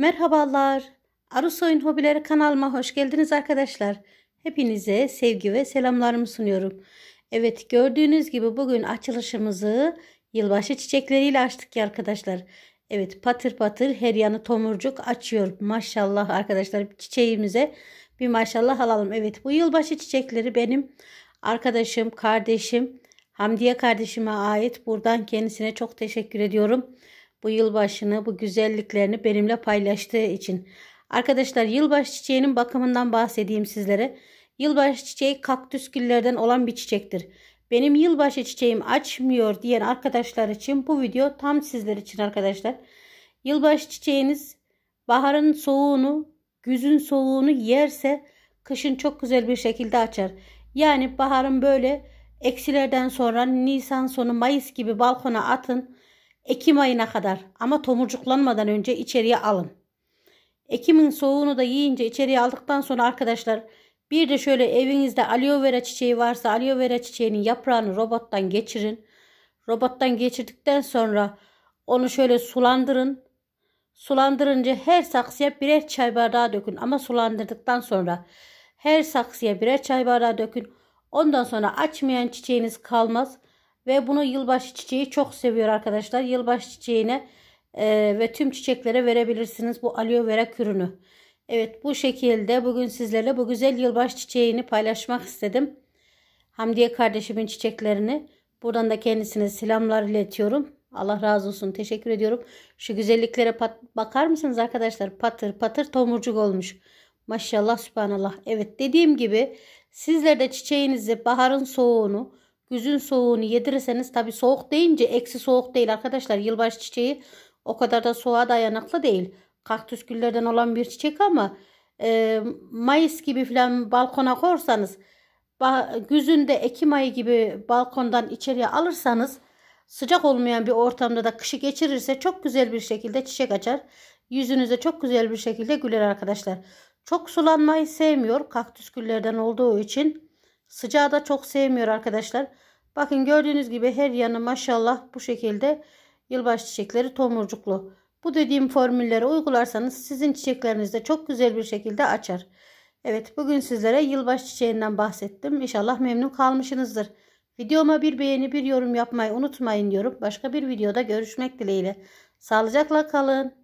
Merhabalar. Arus Oyun Hobileri kanalıma hoş geldiniz arkadaşlar. Hepinize sevgi ve selamlarımı sunuyorum. Evet gördüğünüz gibi bugün açılışımızı yılbaşı çiçekleriyle açtık ya arkadaşlar. Evet patır patır her yanı tomurcuk açıyor. Maşallah arkadaşlar çiçeğimize bir maşallah alalım. Evet bu yılbaşı çiçekleri benim arkadaşım, kardeşim Hamdiye kardeşime ait. Buradan kendisine çok teşekkür ediyorum bu yılbaşını, bu güzelliklerini benimle paylaştığı için. Arkadaşlar yılbaşı çiçeğinin bakımından bahsedeyim sizlere. Yılbaşı çiçeği kaktüs güllerden olan bir çiçektir. Benim yılbaşı çiçeğim açmıyor diyen arkadaşlar için bu video tam sizler için arkadaşlar. Yılbaşı çiçeğiniz baharın soğuğunu, güzün soğuğunu yerse kışın çok güzel bir şekilde açar. Yani baharın böyle eksilerden sonra Nisan sonu Mayıs gibi balkona atın. Ekim ayına kadar ama tomurcuklanmadan önce içeriye alın. Ekim'in soğuğunu da yiyince içeriye aldıktan sonra arkadaşlar bir de şöyle evinizde aloe vera çiçeği varsa aloe vera çiçeğinin yaprağını robottan geçirin. Robottan geçirdikten sonra onu şöyle sulandırın. Sulandırınca her saksıya birer çay bardağı dökün ama sulandırdıktan sonra her saksıya birer çay bardağı dökün. Ondan sonra açmayan çiçeğiniz kalmaz. Ve bunu yılbaşı çiçeği çok seviyor arkadaşlar. Yılbaşı çiçeğine e, ve tüm çiçeklere verebilirsiniz bu aloe vera kürünü. Evet bu şekilde bugün sizlerle bu güzel yılbaşı çiçeğini paylaşmak istedim. Hamdiye kardeşimin çiçeklerini. Buradan da kendisine selamlar iletiyorum. Allah razı olsun. Teşekkür ediyorum. Şu güzelliklere bakar mısınız arkadaşlar? Patır patır tomurcuk olmuş. Maşallah sübhanallah. Evet dediğim gibi sizler de çiçeğinizi baharın soğuğunu Güzün soğuğunu yedirirseniz tabi soğuk deyince eksi soğuk değil arkadaşlar. Yılbaşı çiçeği o kadar da soğuğa dayanıklı değil. Kaktüs güllerden olan bir çiçek ama e, Mayıs gibi filan balkona korsanız güzünde Ekim ayı gibi balkondan içeriye alırsanız sıcak olmayan bir ortamda da kışı geçirirse çok güzel bir şekilde çiçek açar. Yüzünüze çok güzel bir şekilde güler arkadaşlar. Çok sulanmayı sevmiyor kaktüs güllerden olduğu için. Sıcağı da çok sevmiyor arkadaşlar. Bakın gördüğünüz gibi her yanı maşallah bu şekilde yılbaşı çiçekleri tomurcuklu. Bu dediğim formülleri uygularsanız sizin çiçekleriniz de çok güzel bir şekilde açar. Evet bugün sizlere yılbaşı çiçeğinden bahsettim. İnşallah memnun kalmışsınızdır. Videoma bir beğeni bir yorum yapmayı unutmayın diyorum. Başka bir videoda görüşmek dileğiyle. Sağlıcakla kalın.